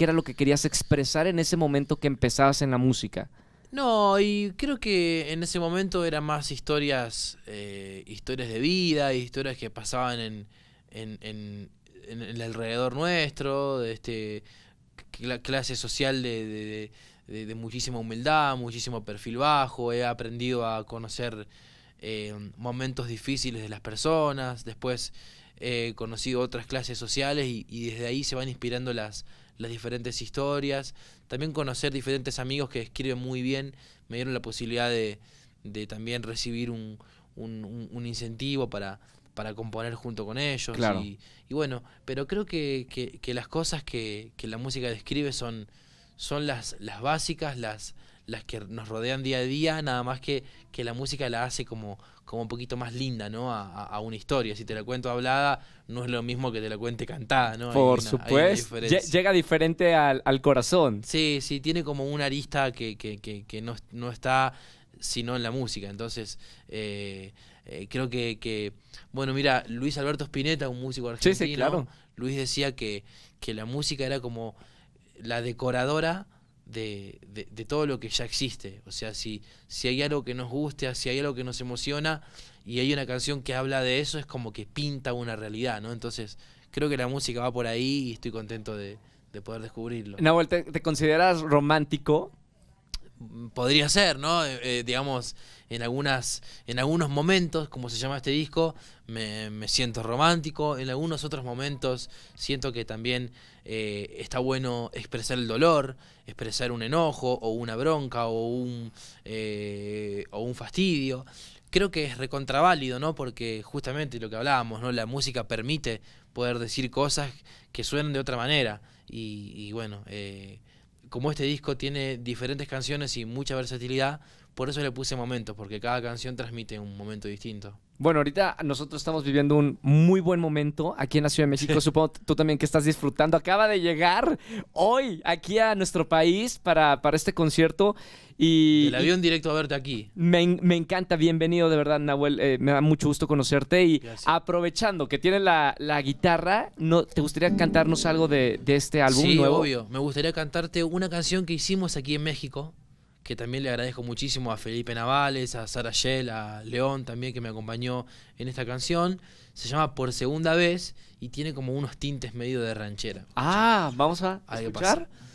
qué era lo que querías expresar en ese momento que empezabas en la música. No, y creo que en ese momento eran más historias, eh, historias de vida, historias que pasaban en, el alrededor nuestro, de este clase social de, muchísima humildad, muchísimo perfil bajo. He aprendido a conocer eh, momentos difíciles de las personas, después he eh, conocido otras clases sociales y desde ahí se van inspirando las, las diferentes historias, también conocer diferentes amigos que escriben muy bien, me dieron la posibilidad de, de también recibir un, un, incentivo para, para componer junto con ellos. Y, bueno, pero creo que, las cosas que, que, la música describe son, son las, las básicas, las, las que nos rodean día a día, nada más que, la música la hace como, como un poquito más linda, ¿no? A, una historia. Si te la cuento hablada, no es lo mismo que te la cuente cantada, ¿no? Por supuesto. Llega diferente al, al, corazón. Sí, sí, tiene como una arista que, no, está sino en la música. Entonces, eh, eh, creo que, Bueno, mira, Luis Alberto Spinetta, un músico argentino. Luis decía que, que la música era como la decoradora de, todo lo que ya existe. O sea, si, si hay algo que nos guste, si hay algo que nos emociona y hay una canción que habla de eso, es como que pinta una realidad, ¿no? Entonces, creo que la música va por ahí y estoy contento de, de poder descubrirlo. Nahuel, ¿te, consideras romántico? podría ser, ¿no? Eh, eh, digamos, en, algunas, en algunos momentos, como se llama este disco, me, siento romántico, en algunos otros momentos siento que también eh, está bueno expresar el dolor, expresar un enojo o una bronca o un, o un fastidio. Creo que es recontraválido, ¿no? Porque justamente lo que hablábamos, ¿no? La música permite poder decir cosas que suenan de otra manera. y bueno, como este disco tiene diferentes canciones y mucha versatilidad, por eso le puse momentos, porque cada canción transmite un momento distinto. Bueno, ahorita nosotros estamos viviendo un muy buen momento aquí en la Ciudad de México. Supongo tú también que estás disfrutando. Acaba de llegar hoy aquí a nuestro país para, para este concierto. Y, El avión directo a verte aquí. Me, encanta, bienvenido de verdad, Nahuel. Eh, me da mucho gusto conocerte. Y aprovechando que tienes la, guitarra, ¿no, ¿te gustaría cantarnos algo de, este álbum nuevo? Sí, obvio. Me gustaría cantarte una canción que hicimos aquí en México que también le agradezco muchísimo a Felipe Navales, a Sara Shell, a León también que me acompañó en esta canción. Se llama Por Segunda Vez y tiene como unos tintes medio de ranchera. Ah, vamos a, ¿A escuchar.